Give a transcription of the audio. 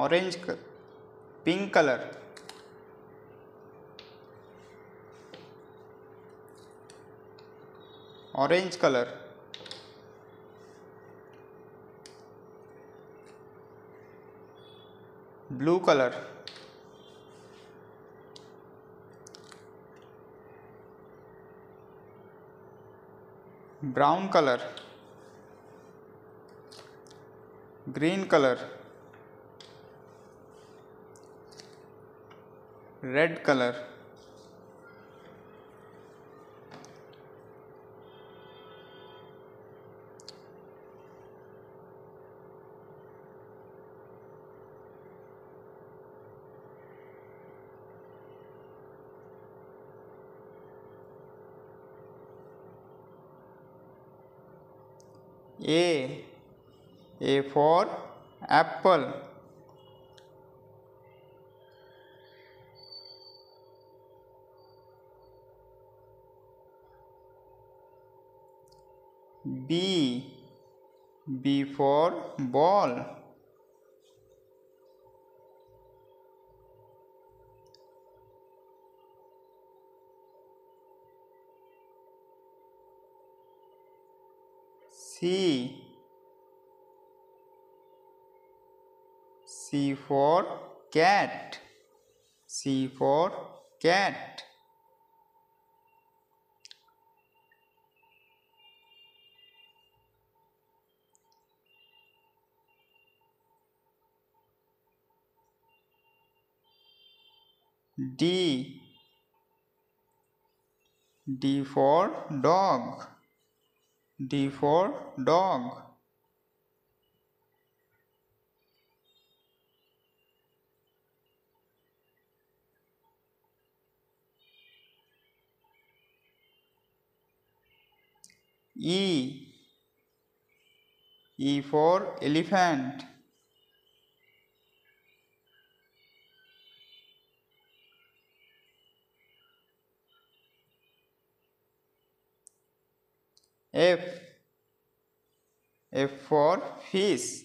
orange pink colour orange colour blue colour brown colour green colour red color A A for apple B B for ball C C for cat C for cat D D for dog D for dog E E for elephant F F for fish